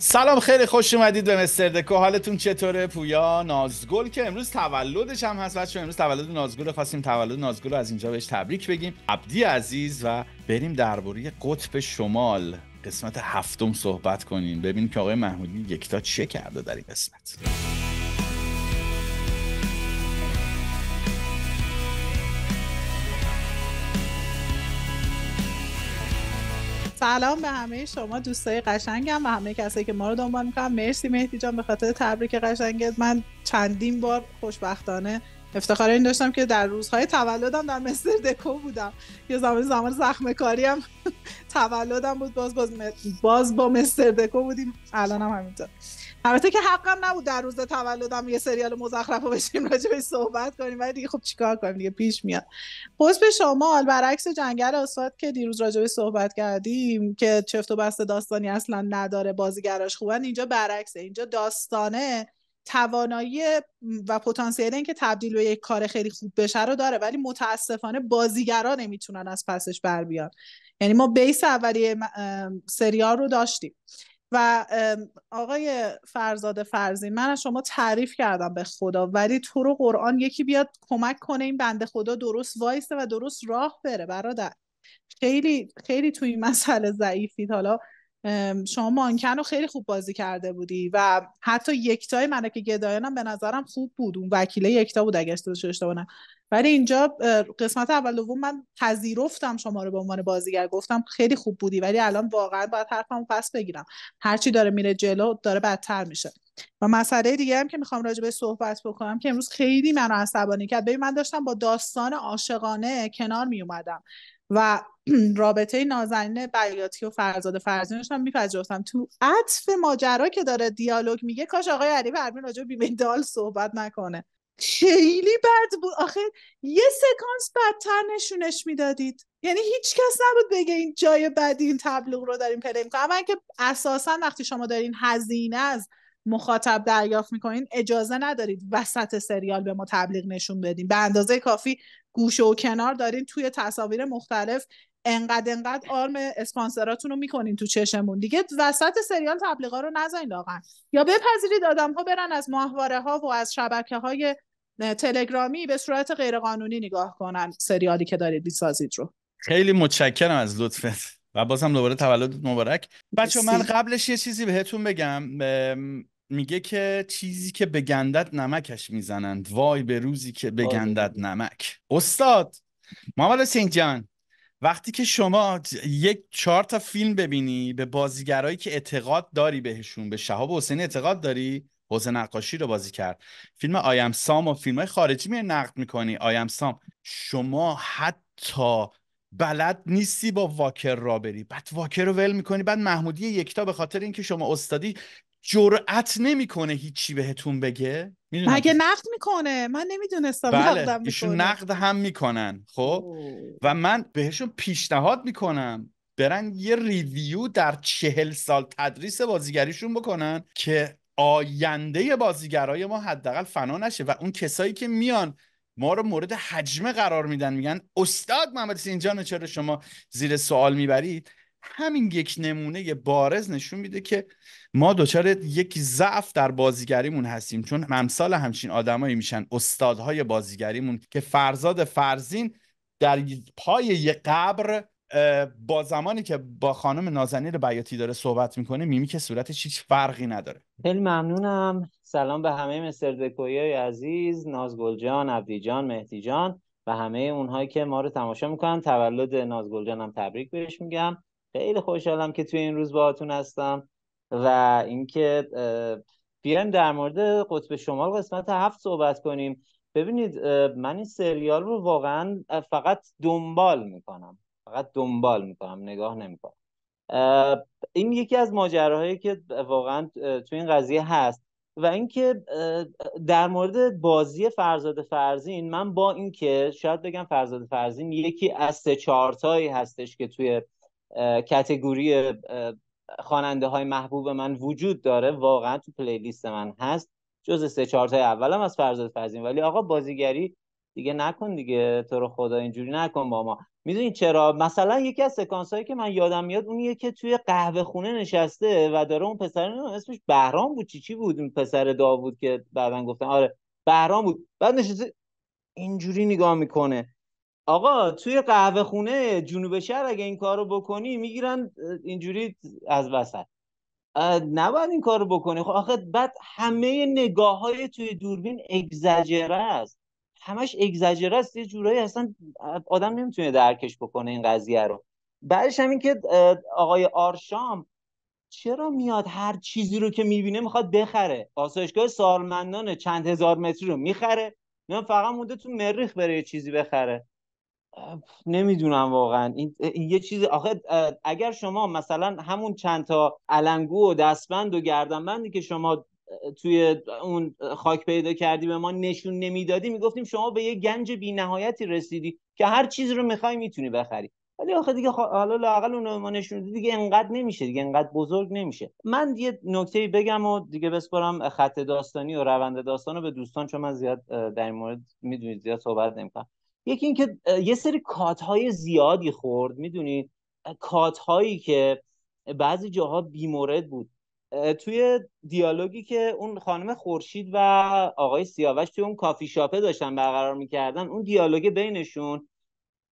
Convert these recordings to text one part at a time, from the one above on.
سلام خیلی خوش اومدید به دکو حالتون چطوره پویا نازگل که امروز تولدش هم هست بچه‌ها امروز تولد نازگل رو خواستیم تولد نازگل رو از اینجا بهش تبریک بگیم عبدی عزیز و بریم درباره قطب شمال قسمت هفتم صحبت کنیم ببینیم که آقای محمودی تا چه کرده در این قسمت سلام به همه شما دوستای قشنگم و همه کسایی که ما رو دنبال میکنم مرسی مهدی جان به خاطر تبریک قشنگت من چندین بار خوشبختانه افتخار این داشتم که در روزهای تولدم در مستر دکو بودم یه زمان زمان زخم کاریم تولدم بود باز باز, باز با مستر دکو بودیم الان هم همینطور البته که حقم نبود در روز تولدم یه سریال مزخرف رو بشیم راجع صحبت کنیم ولی دیگه خب چیکار کنیم دیگه پیش میاد شما شما برعکس جنگل آسفاد که دیروز راجع صحبت کردیم که چفت و بست داستانی اصلا نداره بازیگراش خوبن اینجا برعکسه اینجا داستانه توانایی و پتانسیل که تبدیل به یک کار خیلی خوب بشه رو داره ولی متاسفانه بازیگرا نمیتونن از پسش بر بیان یعنی ما بیس اولی سریال رو داشتیم و آقای فرزاد فرزین من از شما تعریف کردم به خدا ولی تو رو قرآن یکی بیاد کمک کنه این بنده خدا درست وایسته و درست راه بره برادر خیلی خیلی تو این مسئله ضعیفید حالا شما مانکن رو خیلی خوب بازی کرده بودی و حتی یکتای ملک گدایان هم به نظرم خوب بود اون وکیله یکتا بود اگه اشتباه بودم ولی اینجا قسمت اول دوم من پذیرفتم شما رو به عنوان بازیگر گفتم خیلی خوب بودی ولی الان واقعا باید حرفمو پس بگیرم هرچی داره میره جلو داره بدتر میشه و مسئله دیگه هم که میخوام راجع به صحبت بکنم که امروز خیلی منو عصبانی کرد ببین من داشتم با داستان عاشقانه کنار میومدم و رابطه نازنین بیاتی و فرزاد فرزینش هم میپذیرفتم تو عطف ماجرا که داره دیالوگ میگه کاش آقای علی پروین راجع دال صحبت نکنه خیلی بد بود آخه یه سکانس بدتر نشونش میدادید یعنی هیچ کس نبود بگه این جای بدی این تبلیغ رو داریم پلی میکنم که اساسا وقتی شما دارین هزینه از مخاطب دریافت میکنین اجازه ندارید وسط سریال به ما تبلیغ نشون بدین به اندازه کافی گوشه و کنار دارین توی تصاویر مختلف انقدر انقدر آرم اسپانسراتون رو میکنین تو چشمون دیگه وسط سریال تبلیغا رو نذارین لاغن یا بپذیرید آدم ها برن از ماهواره ها و از شبکه های تلگرامی به صورت غیرقانونی نگاه کنن سریالی که دارید میسازید رو خیلی متشکرم از لطفت و بازم دوباره تولد مبارک بچه من قبلش یه چیزی بهتون بگم میگه که چیزی که به گندت نمکش میزنند وای به روزی که به آره. نمک استاد محمد سینجان. وقتی که شما یک چهار تا فیلم ببینی به بازیگرایی که اعتقاد داری بهشون به شهاب حسین اعتقاد داری حسین نقاشی رو بازی کرد فیلم آیم سام و فیلم های خارجی میره نقد میکنی آیم سام شما حتی بلد نیستی با واکر را بری بعد واکر رو ول میکنی بعد محمودی یکتا به خاطر اینکه شما استادی جرأت نمیکنه هیچی بهتون بگه مگه نقد میکنه من نمیدونستم بله ایشون نقد هم میکنن خب و من بهشون پیشنهاد میکنم برن یه ریویو در چهل سال تدریس بازیگریشون بکنن که آینده بازیگرای ما حداقل فنا نشه و اون کسایی که میان ما رو مورد حجمه قرار میدن میگن استاد محمد سینجان چرا شما زیر سوال میبرید همین یک نمونه بارز نشون میده که ما دچار یک ضعف در بازیگریمون هستیم چون ممثال همچین آدمایی میشن استادهای بازیگریمون که فرزاد فرزین در پای یه قبر با زمانی که با خانم نازنین بیاتی داره صحبت میکنه میمی که صورتش هیچ فرقی نداره خیلی ممنونم سلام به همه مستر عزیز نازگل جان عبدی جان مهدی جان و همه اونهایی که ما رو تماشا میکنن تولد نازگل جانم تبریک بهش میگم خیلی خوشحالم که توی این روز باهاتون هستم و اینکه بیایم در مورد قطب شمال قسمت هفت صحبت کنیم ببینید من این سریال رو واقعا فقط دنبال میکنم فقط دنبال میکنم نگاه نمیکنم این یکی از ماجراهایی که واقعا تو این قضیه هست و اینکه در مورد بازی فرزاد فرزین من با اینکه شاید بگم فرزاد فرزین یکی از سه چهارتایی هستش که توی کتگوری خواننده های محبوب من وجود داره واقعا تو پلیلیست من هست جز سه چهار تای اولم از فرزاد فرزین ولی آقا بازیگری دیگه نکن دیگه تو رو خدا اینجوری نکن با ما میدونی چرا مثلا یکی از سکانس هایی که من یادم میاد اونیه که توی قهوه خونه نشسته و داره اون پسر اسمش بهرام بود چی چی بود اون پسر داوود که بعدا گفتن آره بهرام بود بعد نشسته اینجوری نگاه میکنه آقا توی قهوه خونه جنوب شهر اگه این کارو بکنی میگیرن اینجوری از وسط نباید این کارو بکنی خب آخه بعد همه نگاه های توی دوربین اگزاجره است همش اگزاجره است یه جورایی اصلا آدم نمیتونه درکش بکنه این قضیه رو بعدش هم که آقای آرشام چرا میاد هر چیزی رو که میبینه میخواد بخره آسایشگاه سالمندان چند هزار متری رو میخره نه فقط مونده تو مریخ بره یه چیزی بخره نمیدونم واقعا این،, یه چیزی آخه اگر شما مثلا همون چند تا علنگو و دستبند و گردنبندی که شما توی اون خاک پیدا کردی به ما نشون نمیدادی میگفتیم شما به یه گنج بی نهایتی رسیدی که هر چیز رو میخوای میتونی بخری ولی آخه دیگه خب، حالا لاقل اون ما نشون دیگه انقدر نمیشه دیگه انقدر بزرگ نمیشه من یه نکته بگم و دیگه بسپرم خط داستانی و روند داستان رو به دوستان چون من زیاد در این مورد میدونید زیاد صحبت نمیکنم یکی اینکه یه سری کات های زیادی خورد میدونی کات هایی که بعضی جاها بیمورد بود توی دیالوگی که اون خانم خورشید و آقای سیاوش توی اون کافی شاپه داشتن برقرار میکردن اون دیالوگ بینشون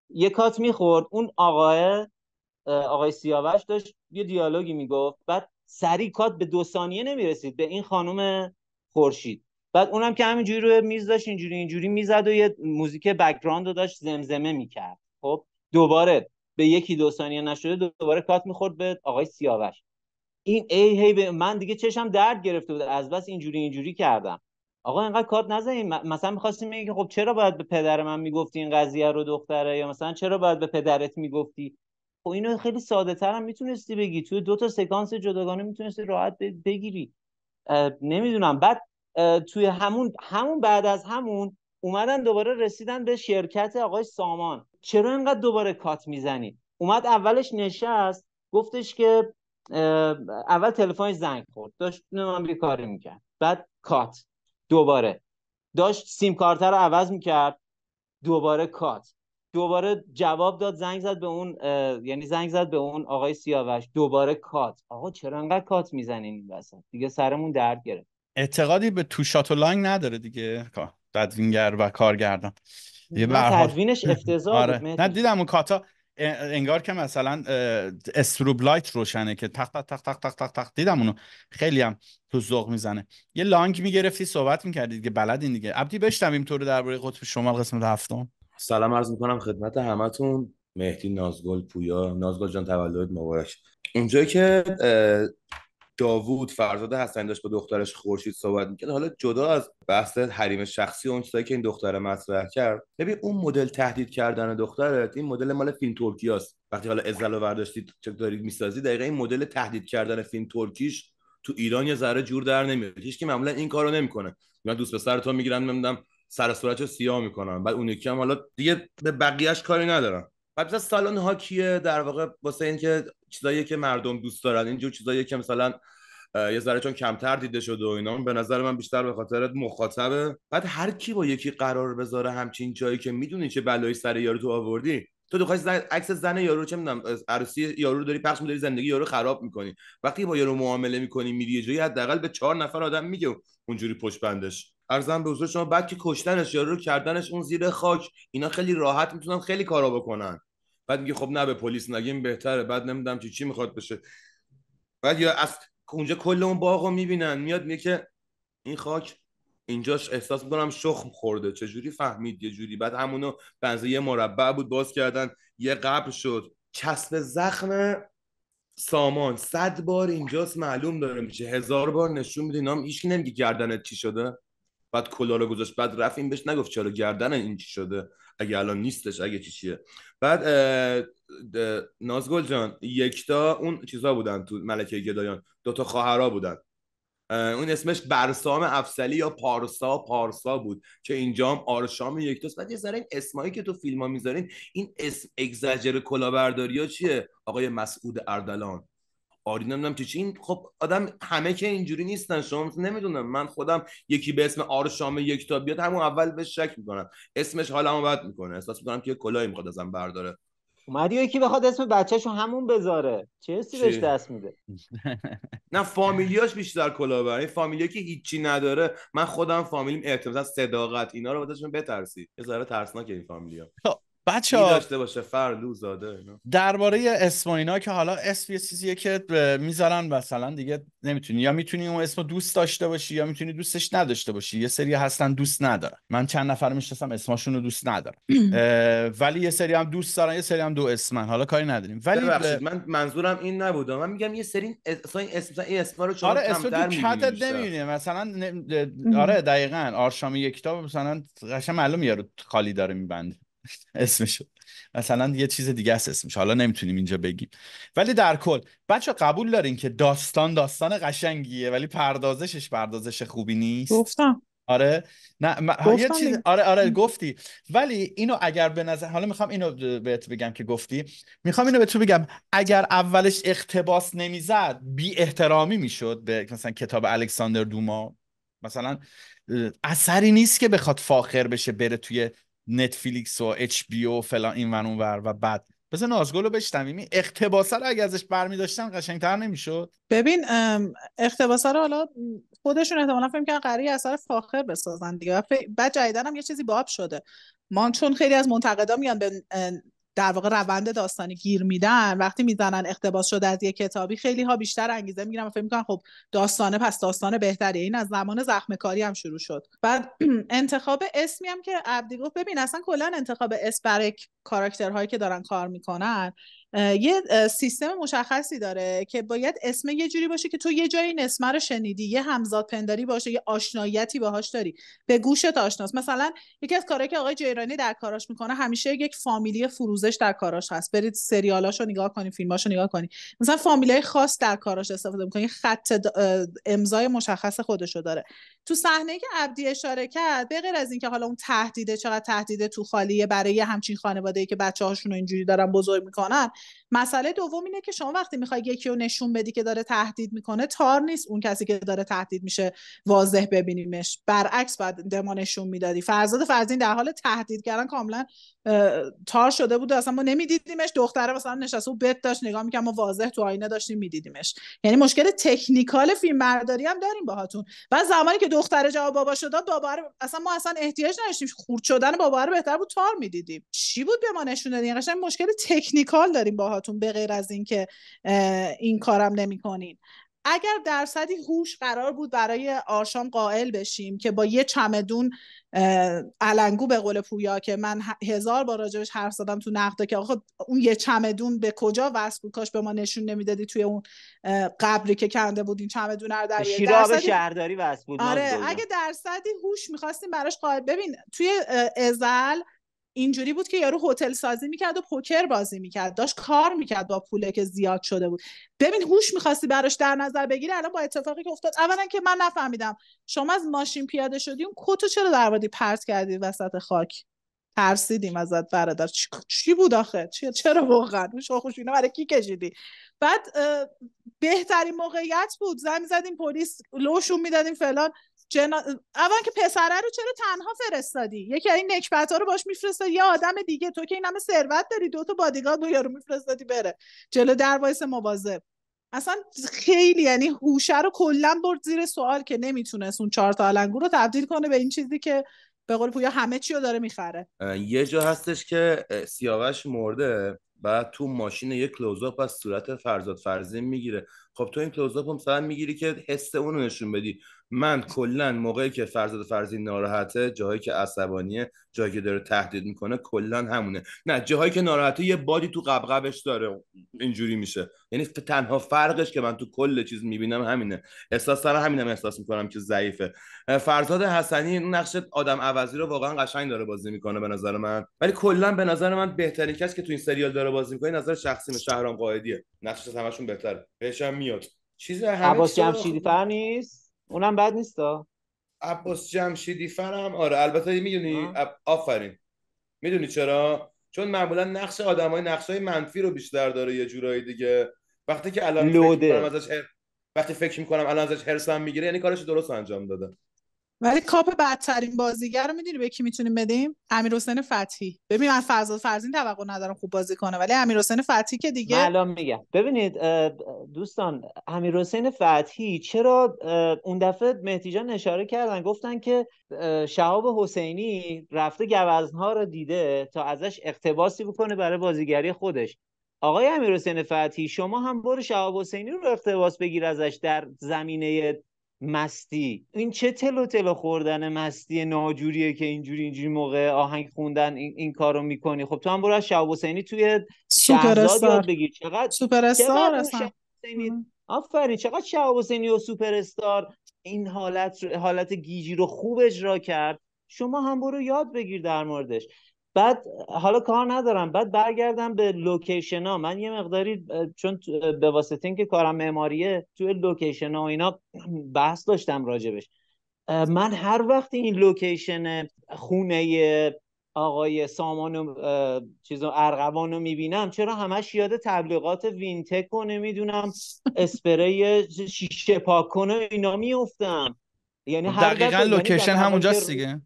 یه کات میخورد اون آقای آقای سیاوش داشت یه دیالوگی میگفت بعد سری کات به دو ثانیه نمیرسید به این خانم خورشید بعد اونم که همینجوری روی میز داشت اینجوری اینجوری میزد و یه موزیک بکراند رو داشت زمزمه میکرد خب دوباره به یکی دو ثانیه نشده دوباره کات میخورد به آقای سیاوش این ای هی به من دیگه چشم درد گرفته بود از بس اینجوری اینجوری کردم آقا اینقدر کات نزنید مثلا میخواستیم میگه خب چرا باید به پدر من میگفتی این قضیه رو دختره یا مثلا چرا باید به پدرت میگفتی خب اینو خیلی ساده تر میتونستی بگی تو دو تا سکانس جداگانه میتونستی راحت بگیری نمیدونم بعد توی همون همون بعد از همون اومدن دوباره رسیدن به شرکت آقای سامان چرا اینقدر دوباره کات میزنی اومد اولش نشست گفتش که اول تلفن زنگ خورد داشت نمیدونم یه کاری میکرد بعد کات دوباره داشت سیم کارت رو عوض میکرد دوباره کات دوباره جواب داد زنگ زد به اون یعنی زنگ زد به اون آقای سیاوش دوباره کات آقا چرا انقدر کات میزنین این وسط دیگه سرمون درد گرفت اعتقادی به تو شات و لانگ نداره دیگه تدوینگر و کارگردان یه تدوینش افتضاح آره. نه دیدم اون کاتا انگار که مثلا استروب لایت روشنه که تخت تخت تخت تخت تخت تق, دیدم اونو خیلی هم تو ذوق میزنه یه لانگ میگرفتی صحبت میکردی دیگه این دیگه ابدی بشنویم تو رو درباره قطب شمال قسمت هفتم سلام عرض میکنم خدمت همتون مهدی نازگل پویا نازگل جان تولد مبارک اونجایی که داوود فرزاد حسن داشت با دخترش خورشید صحبت میکرد حالا جدا از بحث حریم شخصی اون چیزایی که این دختر مطرح کرد ببین اون مدل تهدید کردن دخترت این مدل مال فیلم ترکیه است وقتی حالا ازل رو برداشتید دارید میسازی دقیقا این مدل تهدید کردن فیلم ترکیش تو ایران یه ذره جور در نمیاد هیچ که معمولا این کارو نمیکنه من دوست پسر تو میگیرم نمیدونم سر صورتشو سیاه میکنم بعد اون یکی هم حالا دیگه به بقیهش کاری ندارم بعد مثلا سالن هاکیه در واقع واسه اینکه چیزایی که مردم دوست دارن اینجور چیزایی که مثلا یه ذره چون کمتر دیده شده و اینا به نظر من بیشتر به خاطر مخاطبه بعد هر کی با یکی قرار بذاره همچین جایی که میدونی چه بلایی سر یارو تو آوردی تو دوخوای عکس زن یارو چه میدونم عروسی یارو داری پخش میداری زندگی یارو خراب میکنی وقتی با یارو معامله میکنی میری یه جایی حداقل به چهار نفر آدم میگه اونجوری پشت بندش ارزم به حضور شما بعد که کشتنش یارو رو کردنش اون زیر خاک اینا خیلی راحت میتونن خیلی کارا بکنن بعد میگه خب نه به پلیس نگیم بهتره بعد نمیدونم چی چی میخواد بشه بعد یا از اونجا کل اون باغ رو میبینن میاد میگه که این خاک اینجاش احساس میکنم شخم خورده چجوری فهمید یه جوری بعد همونو بنزه یه مربع بود باز کردن یه قبر شد چسب زخم سامان صد بار اینجاست معلوم داره میشه هزار بار نشون میده نام هیچ نمیگه گردنت چی شده بعد کلا رو گذاشت بعد رفت بهش نگفت چرا گردن این چی شده اگه الان نیستش اگه چی چیه بعد نازگل جان یکتا اون چیزا بودن تو ملکه گدایان دوتا خواهرا بودن اون اسمش برسام افسلی یا پارسا پارسا بود که اینجا هم آرشام یکتاست بعد یه ذره این اسمایی که تو فیلم ها میذارین این اسم اگزاجر برداری ها چیه آقای مسعود اردلان آری نمیدونم چی این خب آدم همه که اینجوری نیستن شما نمیدونم من خودم یکی به اسم آرشام یک تا بیاد همون اول به شک میکنم اسمش حالا ما بد میکنه احساس میکنم که کلاهی میخواد ازم برداره اومدی یکی بخواد اسم رو همون بذاره چه حسی بهش دست میده نه فامیلیاش بیشتر کلا بره فامیلیا که هیچی نداره من خودم فامیلیم اعتماد صداقت اینا رو بترسید یه ذره ترسناک این فامیلیا خب، بچه داشته باشه فردو زاده درباره اسم که حالا اسم یه چیزیه که میذارن مثلا دیگه نمیتونی یا میتونی اون اسمو دوست داشته باشی یا میتونی دوستش نداشته باشی یه سری هستن دوست ندارن من چند نفر میشناسم اسمشون رو دوست ندارم ولی یه سری هم دوست دارن یه سری هم دو اسمن حالا کاری نداریم ولی من منظورم این نبود من میگم یه سری اسم این اسم این اسم رو چون آره اسم نمیبینی مثلا ن... آره دقیقاً آرشام کتاب مثلا قشنگ یارو خالی داره میبنده اسمش مثلا یه چیز دیگه است اسمش حالا نمیتونیم اینجا بگیم ولی در کل بچه قبول دارین که داستان داستان قشنگیه ولی پردازشش پردازش خوبی نیست گفتم آره نه آره آره گفتی ولی اینو اگر به نظر حالا میخوام اینو بهت بگم که گفتی میخوام اینو به تو بگم اگر اولش اقتباس نمیزد بی احترامی میشد به مثلا کتاب الکساندر دوما مثلا اثری نیست که بخواد فاخر بشه بره توی نتفلیکس و اچ بی او فلان این ور و بعد بذار نازگل رو بشتم این رو اگه ازش برمی داشتن قشنگتر نمیشد ببین اقتباسه رو حالا خودشون احتمالا فکر کنن قراره اثر فاخر بسازن دیگه بعد جدیدن هم یه چیزی باب شده ما چون خیلی از منتقدا میان به در واقع روند داستانی گیر میدن وقتی میزنن اقتباس شده از یه کتابی خیلی ها بیشتر انگیزه میگیرن و فکر میکنن خب داستانه پس داستان بهتری این از زمان زخم کاری هم شروع شد بعد انتخاب اسمی هم که عبدی گفت ببین اصلا کلا انتخاب اسم برای کاراکترهایی که دارن کار میکنن یه سیستم مشخصی داره که باید اسم یه جوری باشه که تو یه جایی این رو شنیدی یه همزاد پنداری باشه یه آشناییتی باهاش داری به گوشت آشناس مثلا یکی از کارهایی که آقای جیرانی در کاراش میکنه همیشه یک فامیلی فروزش در کاراش هست برید سریالاشو نگاه کنید فیلماشو نگاه کنید مثلا فامیلی خاص در کاراش استفاده میکنه خط امضای مشخص خودشو داره تو صحنه که عبدی اشاره کرد غیر از اینکه حالا اون تهدیده چقدر تهدیده تو خالیه برای همچین خانواده خانواده ای که بچه هاشون رو اینجوری دارن بزرگ میکنن مسئله دوم اینه که شما وقتی میخوای یکی رو نشون بدی که داره تهدید میکنه تار نیست اون کسی که داره تهدید میشه واضح ببینیمش برعکس بعد دما نشون میدادی فرزاد فرزین در حال تهدید کردن کاملا تار شده بود اصلا ما نمیدیدیمش دختره مثلا نشسته و بت داشت نگاه میکرد ما واضح تو آینه داشتیم میدیدیمش یعنی مشکل تکنیکال فیلم برداری هم داریم باهاتون و زمانی که دختره جواب بابا شد بابا اصلا ما اصلا احتیاج نداشتیم خورد شدن بابا بهتر بود تار میدیدیم چی بود به ما نشون قشنگ مشکل تکنیکال داریم باهاتون به غیر از اینکه این کارم نمیکنین اگر درصدی هوش قرار بود برای آرشام قائل بشیم که با یه چمدون علنگو به قول پویا که من هزار بار راجبش حرف زدم تو نقده که آخه اون یه چمدون به کجا وصل کاش به ما نشون نمیدادی توی اون قبری که کنده بودین این چمدون رو در شیراب شهرداری وصل بود آره اگه درصدی هوش میخواستیم براش قائل ببین توی ازل اینجوری بود که یارو هتل سازی میکرد و پوکر بازی میکرد داشت کار میکرد با پوله که زیاد شده بود ببین هوش میخواستی براش در نظر بگیری الان با اتفاقی که افتاد اولا که من نفهمیدم شما از ماشین پیاده شدی اون کتو چرا در پرت کردی وسط خاک ترسیدیم ازت برادر چی, بود آخه چی... چرا واقعا خوش اینا برای کی کشیدی بعد بهترین موقعیت بود زنگ زدیم پلیس لوشون میدادیم فلان جنا... اول که پسره رو چرا تنها فرستادی یکی این نکبت ها رو باش میفرستادی یه آدم دیگه تو که این همه ثروت داری دو تا بادیگارد رو یارو میفرستادی بره جلو در وایس مواظب اصلا خیلی یعنی هوشه رو کلا برد زیر سوال که نمیتونست اون چهار تا علنگو رو تبدیل کنه به این چیزی که به قول پویا همه چی رو داره میخره یه جا هستش که سیاوش مرده بعد تو ماشین یه کلوزاپ از صورت فرزاد فرزین میگیره خب تو این کلوزاپ هم سعی میگیری که حس اون رو نشون بدی من کلا موقعی که فرزاد فرزین ناراحته جاهایی که عصبانیه جایی که داره تهدید میکنه کلا همونه نه جاهایی که ناراحته یه بادی تو قبقبش داره اینجوری میشه یعنی تنها فرقش که من تو کل چیز میبینم همینه احساس سر همینم احساس میکنم که ضعیفه فرزاد حسنی نقش آدم عوضی رو واقعا قشنگ داره بازی میکنه به نظر من ولی کلا به نظر من بهترین کس که تو این سریال داره بازی میکنه نظر شخصی من شهرام قائدیه نقشش همشون بهتره بهش هم میاد چیز همه عباس جمشیدی اونم بد نیستا عباس جمشیدی فرم آره البته میدونی آفرین میدونی چرا چون معمولا نقش آدمای نقشای منفی رو بیشتر داره یه جورایی دیگه وقتی که الان فکر ازش وقتی فکر میکنم الان ازش هرسم میگیره یعنی کارش درست انجام داده ولی کاپ بدترین بازیگر رو میدونی به کی میتونیم بدیم امیر حسین فتحی ببین من فرزاد فرزین توقع ندارم خوب بازی کنه ولی امیر حسین فتحی که دیگه الان میگم ببینید دوستان امیر حسین فتحی چرا اون دفعه مهدی جان اشاره کردن گفتن که شهاب حسینی رفته گوزنها رو دیده تا ازش اقتباسی بکنه برای بازیگری خودش آقای امیر حسین فتحی شما هم برو شهاب حسینی رو اقتباس بگیر ازش در زمینه مستی این چه تلو تلو خوردن مستی ناجوریه که اینجوری اینجوری موقع آهنگ خوندن این, کارو میکنی خب تو هم برو از شعب حسینی توی شهرزاد یاد چقدر سوپر استار آفرین چقدر شعب حسینی و سوپر این حالت حالت گیجی رو خوب اجرا کرد شما هم برو یاد بگیر در موردش بعد حالا کار ندارم بعد برگردم به لوکیشن ها من یه مقداری چون به واسطه اینکه کارم معماریه توی لوکیشن ها و اینا بحث داشتم راجبش من هر وقت این لوکیشن خونه آقای سامان و چیز ارغوان رو میبینم چرا همش یاد تبلیغات وینتک و نمیدونم اسپری شیشه پاکن و اینا میفتم یعنی دقیقا یعنی لوکیشن همونجاست دیگه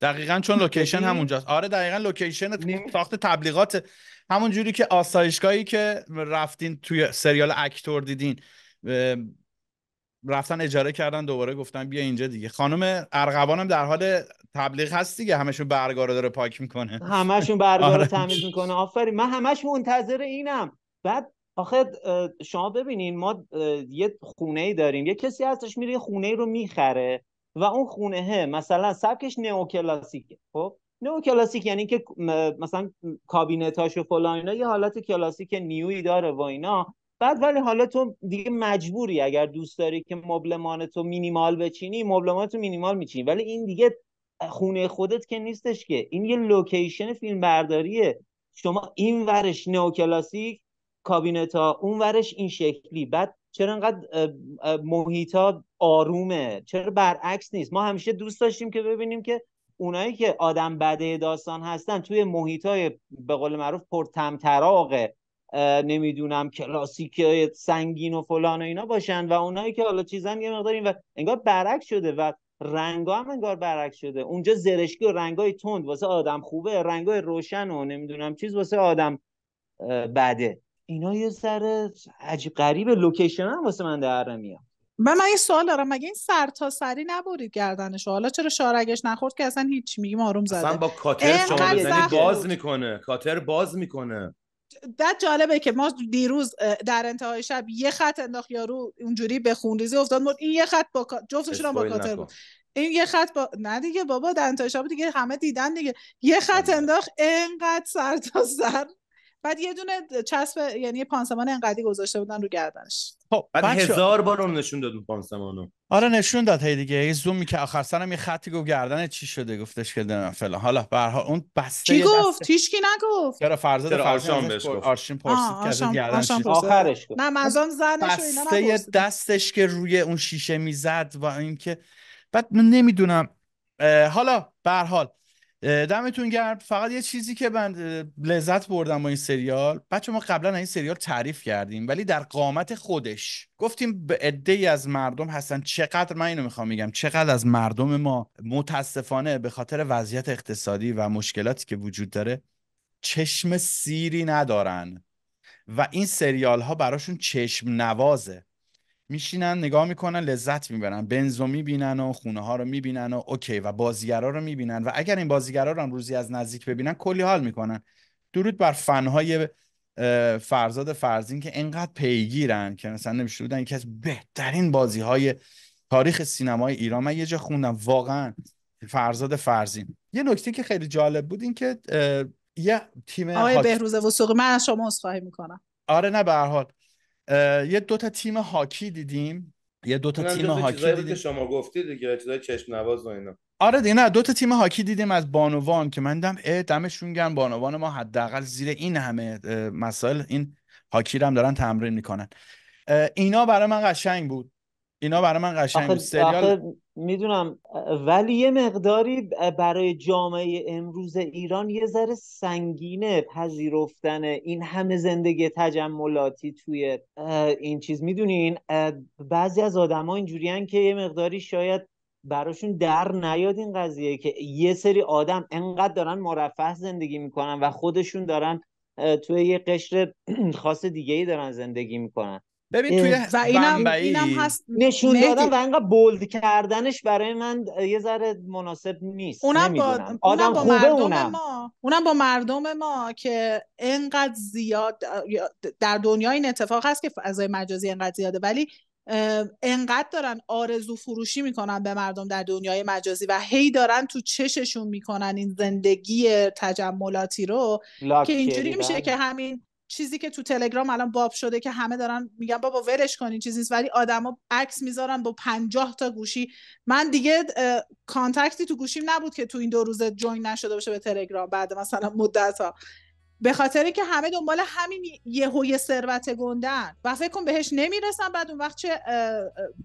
دقیقا چون لوکیشن همونجاست آره دقیقا لوکیشن یعنی ساخت تبلیغات همون جوری که آسایشگاهی که رفتین توی سریال اکتور دیدین رفتن اجاره کردن دوباره گفتن بیا اینجا دیگه خانم ارغوانم در حال تبلیغ هست دیگه همشون برگا داره پاک میکنه همشون برگا آره. تمیز میکنه آفرین من همش منتظر اینم بعد آخه شما ببینین ما یه خونه ای داریم یه کسی هستش میره خونه رو میخره و اون خونه مثلا سبکش نئوکلاسیکه خب نو کلاسیک یعنی که مثلا کابینتاش و فلان اینا یه حالت کلاسیک نیوی داره و اینا بعد ولی حالا تو دیگه مجبوری اگر دوست داری که مبلمان تو مینیمال بچینی مبلمان تو مینیمال میچینی ولی این دیگه خونه خودت که نیستش که این یه لوکیشن فیلم برداریه شما این ورش نو کلاسیک کابینتا اون ورش این شکلی بعد چرا انقدر محیطا آرومه چرا برعکس نیست ما همیشه دوست داشتیم که ببینیم که اونایی که آدم بده داستان هستن توی های به قول معروف پرتمتراغ نمیدونم کلاسیک سنگین و فلان و اینا باشن و اونایی که حالا چیزن یه مقدار و انگار برعکس شده و رنگا هم انگار برعکس شده اونجا زرشکی و رنگای تند واسه آدم خوبه رنگای روشن و نمیدونم چیز واسه آدم بده اینا یه سر عجیب غریب لوکیشن هم واسه من در هم من من یه سوال دارم مگه این سر تا سری نبرید گردنش حالا چرا شارگش نخورد که اصلا هیچ میگیم آروم زده اصلا با کاتر شما بزنی باز میکنه کاتر باز میکنه ده جالبه که ما دیروز در انتهای شب یه خط انداخت یارو اونجوری به خونریزی افتاد مرد این یه خط با جفتشون با کاتر بود این یه خط با نه دیگه بابا در انتهای شب دیگه همه دیدن دیگه یه خط انداخت انقدر سر تا سر بعد یه دونه چسب یعنی پانسمان انقدی گذاشته بودن رو گردنش خب بعد هزار بار اون نشون داد پانسمانو آره نشون داد هی دیگه یه زومی که آخر سرم یه خطی گفت گردن چی شده گفتش که دارم فلان حالا برها اون بسته چی گفت هیچ کی نگفت چرا فرزاد آرشان بهش گفت آرشین پرسید که گردن چی آخرش گفت نه مزان زنش بسته دستش که روی اون شیشه میزد و اینکه بعد من نمیدونم حالا به دمتون گرم فقط یه چیزی که من لذت بردم با این سریال بچه ما قبلا این سریال تعریف کردیم ولی در قامت خودش گفتیم به عده از مردم هستن چقدر من اینو میخوام میگم چقدر از مردم ما متاسفانه به خاطر وضعیت اقتصادی و مشکلاتی که وجود داره چشم سیری ندارن و این سریال ها براشون چشم نوازه میشینن نگاه میکنن لذت میبرن بنزو میبینن و خونه ها رو میبینن و اوکی و بازیگرا رو میبینن و اگر این بازیگرا رو هم روزی از نزدیک ببینن کلی حال میکنن درود بر فنهای فرزاد فرزین که انقدر پیگیرن که مثلا نمیشه بودن یکی از بهترین بازی های تاریخ سینمای ایران من یه جا خوندم واقعا فرزاد فرزین یه نکته که خیلی جالب بود این که یه تیم آقای بهروز من از شما میکنم آره نه به هر حال یه دو تا تیم هاکی دیدیم یه دو تا تیم هاکی دیدیم شما گفتید دیگه چیزای چشم نواز و اینا آره دیگه نه دو تا تیم هاکی دیدیم از بانوان که من دیدم ا دمشون گرم بانوان ما حداقل زیر این همه مسائل این هاکی رو هم دارن تمرین میکنن اینا برای من قشنگ بود اینا برای من قشنگ سریال میدونم ولی یه مقداری برای جامعه امروز ایران یه ذره سنگینه پذیرفتن این همه زندگی تجملاتی توی این چیز میدونین بعضی از آدما اینجوریان که یه مقداری شاید براشون در نیاد این قضیه که یه سری آدم انقدر دارن مرفه زندگی میکنن و خودشون دارن توی یه قشر خاص دیگه ای دارن زندگی میکنن ببین توی و اینم, هست نشون دادن و انقدر بولد کردنش برای من یه ذره مناسب نیست اونم با, مردم ما اونم با مردم ما که انقدر زیاد در دنیا این اتفاق هست که فضای مجازی انقدر زیاده ولی انقدر دارن آرزو فروشی میکنن به مردم در دنیای مجازی و هی دارن تو چششون میکنن این زندگی تجملاتی رو که اینجوری میشه که همین چیزی که تو تلگرام الان باب شده که همه دارن میگن بابا ورش کنین چیزی ولی آدما عکس میذارن با پنجاه تا گوشی من دیگه کانتکتی تو گوشیم نبود که تو این دو روزه جوین نشده باشه به تلگرام بعد مثلا مدت ها به خاطر که همه دنبال همین یه یهوی ثروت گندن و فکر کن بهش نمیرسن بعد اون وقت چه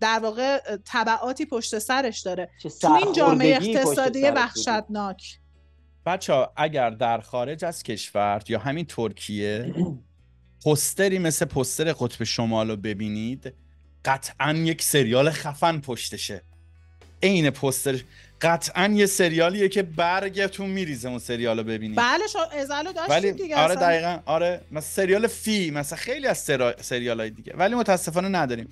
در واقع تبعاتی پشت سرش داره تو این جامعه اقتصادی وحشتناک بچه ها اگر در خارج از کشور یا همین ترکیه پستری مثل پستر قطب شمال رو ببینید قطعا یک سریال خفن پشتشه عین پستر قطعا یه سریالیه که برگتون میریزه اون سریال رو ببینید بله داشتیم ولی... آره دقیقا آره سریال فی مثلا خیلی از سرا... سریال های دیگه ولی متاسفانه نداریم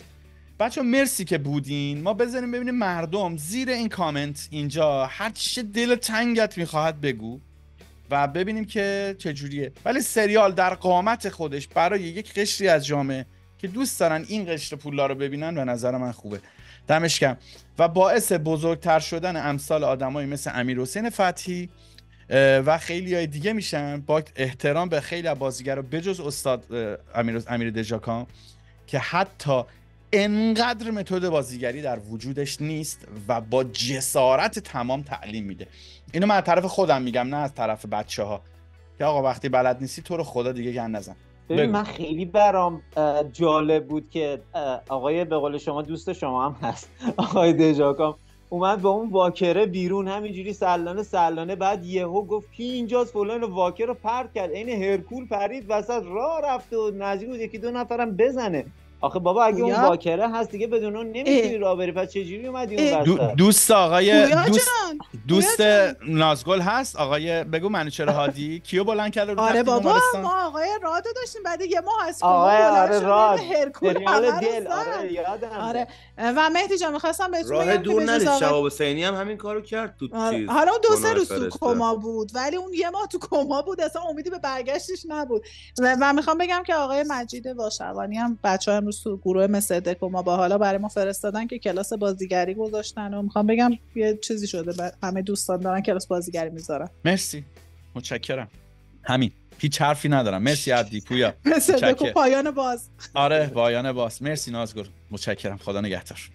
بچه مرسی که بودین ما بزنیم ببینیم مردم زیر این کامنت اینجا هر چه دل تنگت میخواهد بگو و ببینیم که چجوریه ولی سریال در قامت خودش برای یک قشری از جامعه که دوست دارن این قشر پولا رو ببینن به نظر من خوبه دمشکم و باعث بزرگتر شدن امثال آدمایی مثل امیر حسین فتحی و خیلی های دیگه میشن با احترام به خیلی از بازیگرا بجز استاد امیر امیر دژاکان که حتی انقدر متد بازیگری در وجودش نیست و با جسارت تمام تعلیم میده اینو من از طرف خودم میگم نه از طرف بچه ها که آقا وقتی بلد نیستی تو رو خدا دیگه گن نزن ببین من خیلی برام جالب بود که آقای به قول شما دوست شما هم هست آقای دژاکام اومد با اون واکره بیرون همینجوری سلانه سلانه بعد یهو گفت کی اینجاست فلان واکر رو پرد کرد این هرکول پرید وسط راه رفت و نزدیک بود یکی دو نفرم بزنه آخه بابا اگه اون باکره هست دیگه بدون اون نمیتونی راه بری پس چجوری اومدی اون دو دوست آقای دوست, دوست نازگل هست آقای بگو منو چرا هادی کیو بلند کرده رو آره بابا ما آقای رادو داشتیم بعد یه ما هست آقای آره راد دل آره یادم آره و مهدی جان میخواستم بهتون راه دور نده شباب حسینی هم همین کارو کرد تو حالا دو سه روز تو کما بود ولی اون یه ماه تو کما بود اصلا امیدی به برگشتش نبود و, میخوام بگم که آقای مجید واشوانی هم بچه امروز تو گروه مسد کما با حالا برای ما فرستادن که کلاس بازیگری گذاشتن و میخوام بگم یه چیزی شده همه دوستان دارن کلاس بازیگری میذارن مرسی متشکرم همین هیچ حرفی ندارم مرسی عبدی پویا مثل پایان باز آره پایان باز مرسی نازگور متشکرم خدا نگهدار